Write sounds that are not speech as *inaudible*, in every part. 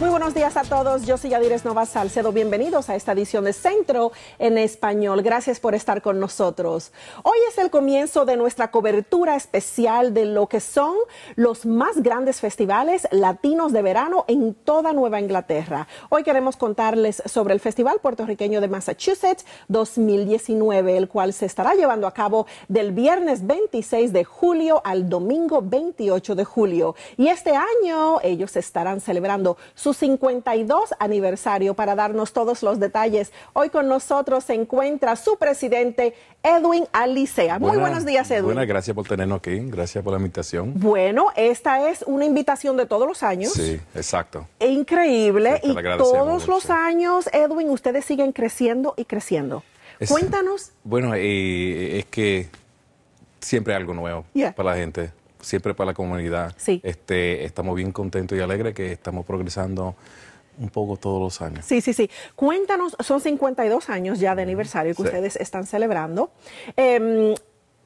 Muy buenos días a todos. Yo soy Yadires Nova Salcedo. Bienvenidos a esta edición de Centro en Español. Gracias por estar con nosotros. Hoy es el comienzo de nuestra cobertura especial de lo que son los más grandes festivales latinos de verano en toda Nueva Inglaterra. Hoy queremos contarles sobre el Festival Puertorriqueño de Massachusetts 2019, el cual se estará llevando a cabo del viernes 26 de julio al domingo 28 de julio. Y este año ellos estarán celebrando su 52 aniversario. Para darnos todos los detalles, hoy con nosotros se encuentra su presidente Edwin Alicea. Muy buenos días, Edwin. Buenas, gracias por tenernos aquí, gracias por la invitación. Bueno, esta es una invitación de todos los años. Sí, exacto. Increíble. y todos los años, Edwin, ustedes siguen creciendo y creciendo. Cuéntanos. Bueno, eh, es que siempre algo nuevo para la gente siempre para la comunidad. Sí. Este, estamos bien contentos y alegres que estamos progresando un poco todos los años. Sí, sí, sí. Cuéntanos, son 52 años ya de aniversario que ustedes están celebrando. Em,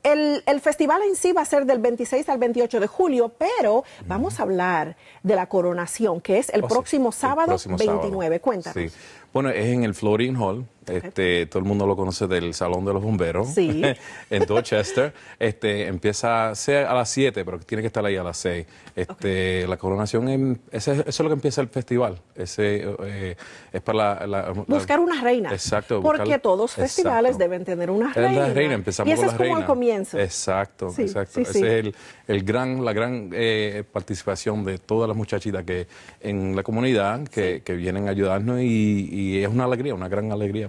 el, festival en sí va a ser del 26 al 28 de julio, pero vamos a hablar de la coronación, que es el oh, próximo sábado 29. Cuéntanos. Sí. Bueno, es en el Florin Hall, este, todo el mundo lo conoce del Salón de los Bomberos *laughs* en Dorchester. Este, empieza a las 7, pero tiene que estar ahí a las 6. Este, La coronación, en, em, es lo que empieza el festival. Ese, eh, es para buscar una reina. Exacto. Porque todos los festivales deben tener una reina. y ese es como el comienzo. Exacto, exacto. es el, gran, la gran eh, participación de todas las muchachitas que en la comunidad que, vienen a ayudarnos y es una alegría, una gran alegría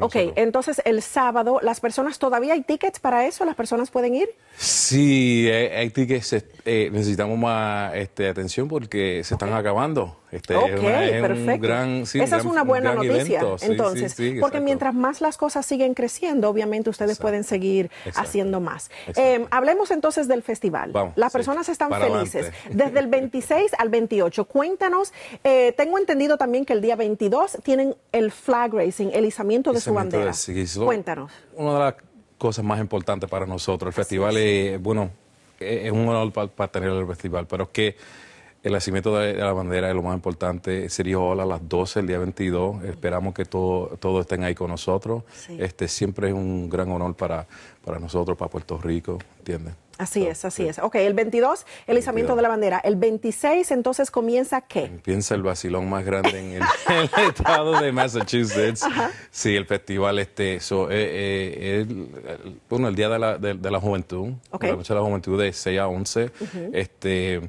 ok, entonces el sábado, ¿las personas todavía hay tickets para eso? ¿Las personas pueden ir? Sí, eh, hay, tickets, eh, necesitamos más este, atención porque se están acabando. Este, ok, perfecto. Esa es una buena noticia. Entonces, porque mientras más las cosas siguen creciendo, obviamente ustedes pueden seguir haciendo más. Em, hablemos entonces del festival. las personas están felices. Desde el 26 al 28. Cuéntanos, eh, tengo entendido también que el día 22 tienen el flag racing, el izamiento de su bandera. Cuéntanos. Una de las cosas más importantes para nosotros. El festival, es, bueno, e, es un honor para tener el festival, pero es que el nacimiento de la bandera es lo más importante. sería hola a las 12 el día 22. Esperamos que todo, todos estén ahí con nosotros. Este Siempre es un gran honor para, para nosotros, para Puerto Rico, ¿entiendes? Así es, así es. Ok, el 22, el izamiento de la bandera. El 26, entonces, ¿comienza qué? Empieza el vacilón más grande en el, *laughs* estado de Massachusetts. Sí, el festival este, so, eh, eh, el, bueno, el Día de la, Juventud, la Noche de la Juventud de 6 a 11. Este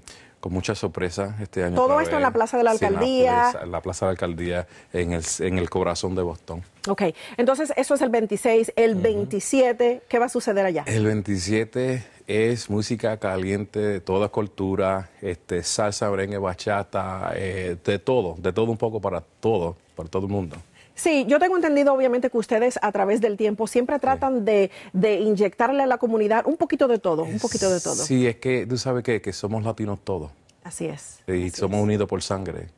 con mucha sorpresa este año. Todo esto en la Plaza de la Alcaldía. en, la, Plaza de la Alcaldía, en el, en el corazón de Boston. Ok, entonces eso es el 26. El 27, ¿qué va a suceder allá? El 27 es música caliente de toda cultura, este, salsa, brengue, bachata, eh, de todo, de todo un poco para todo, para todo el mundo. Sí, yo tengo entendido obviamente que ustedes a través del tiempo siempre tratan de, inyectarle a la comunidad un poquito de todo, un poquito de todo. Sí, es que tú sabes que, que somos latinos todos. Así es. Y somos unidos por sangre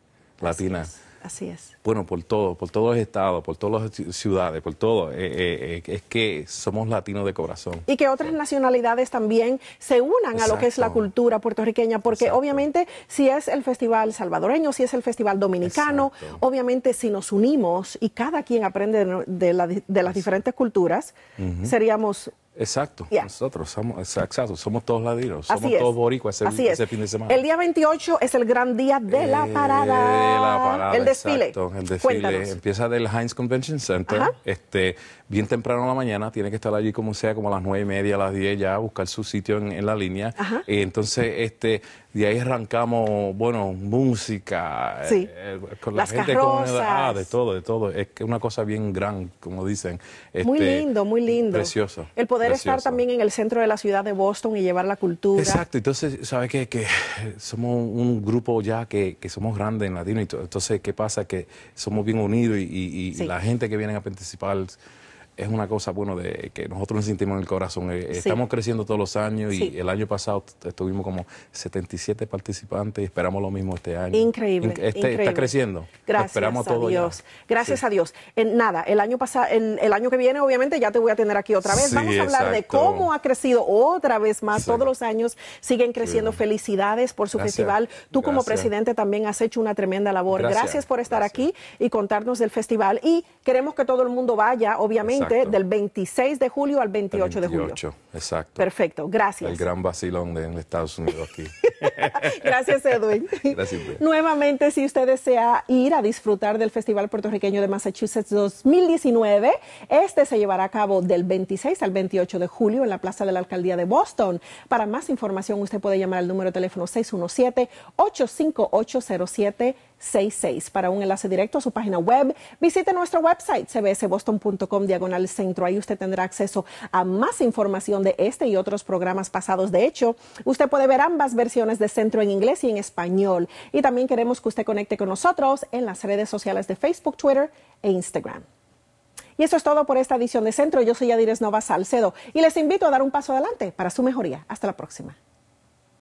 latina. Así es. Bueno, por todo, por todos los estados, por todas las ciudades, por todo. Eh, eh, eh, es que somos latinos de corazón. Y que otras nacionalidades también se unan a lo que es la cultura puertorriqueña, porque obviamente si es el festival salvadoreño, si es el festival dominicano, obviamente si nos unimos y cada quien aprende de, las diferentes culturas, seríamos Exacto, nosotros somos, exacto, somos todos ladinos, somos todos boricuas ese, fin de semana. El día 28 es el gran día de la eh, parada. el desfile. Empieza del Heinz Convention Center, este, bien temprano en la mañana, tiene que estar allí como sea, como a las nueve y media, a las 10 ya, buscar su sitio en, la línea. Eh, entonces, este y ahí arrancamos, bueno, música, eh, eh, con la gente carrozas. ah, de todo, de todo. Es que una cosa bien gran, como dicen. muy este, lindo, muy lindo. Precioso. El poder estar también en el centro de la ciudad de Boston y llevar la cultura. Exacto, entonces, ¿sabes qué? Que somos un grupo ya que, que somos grandes en latino, y entonces, ¿qué pasa? Que somos bien unidos y la gente que viene a participar es una cosa, bueno, de que nosotros nos sentimos en el corazón. Eh, estamos creciendo todos los años y el año pasado estuvimos como 77 participantes y esperamos lo mismo este año. Increíble. Este, está creciendo. Gracias esperamos a Dios. Gracias a Dios. En nada, el año, pasado, el, el, año que viene obviamente ya te voy a tener aquí otra vez. Vamos a hablar de cómo ha crecido otra vez más. Todos los años siguen creciendo. Felicidades por su festival. Tú como presidente también has hecho una tremenda labor. Gracias, por estar aquí y contarnos del festival. Y queremos que todo el mundo vaya, obviamente del 26 de julio al 28, de julio. exacto. Perfecto, gracias. El gran vacilón de Estados Unidos aquí. *laughs* gracias, Edwin. *laughs* Gracias. Nuevamente, si usted desea ir a disfrutar del Festival Puertorriqueño de Massachusetts 2019, este se llevará a cabo del 26 al 28 de julio en la Plaza de la Alcaldía de Boston. Para más información, usted puede llamar al número de teléfono 617 85807 seis para un enlace directo a su página web. Visite nuestro website cbsboston.com diagonal centro. Ahí usted tendrá acceso a más información de este y otros programas pasados. De hecho, usted puede ver ambas versiones de centro en inglés y en español. Y también queremos que usted conecte con nosotros en las redes sociales de Facebook, Twitter e Instagram. Y eso es todo por esta edición de Centro. Yo soy Yadires Nova Salcedo y les invito a dar un paso adelante para su mejoría. Hasta la próxima.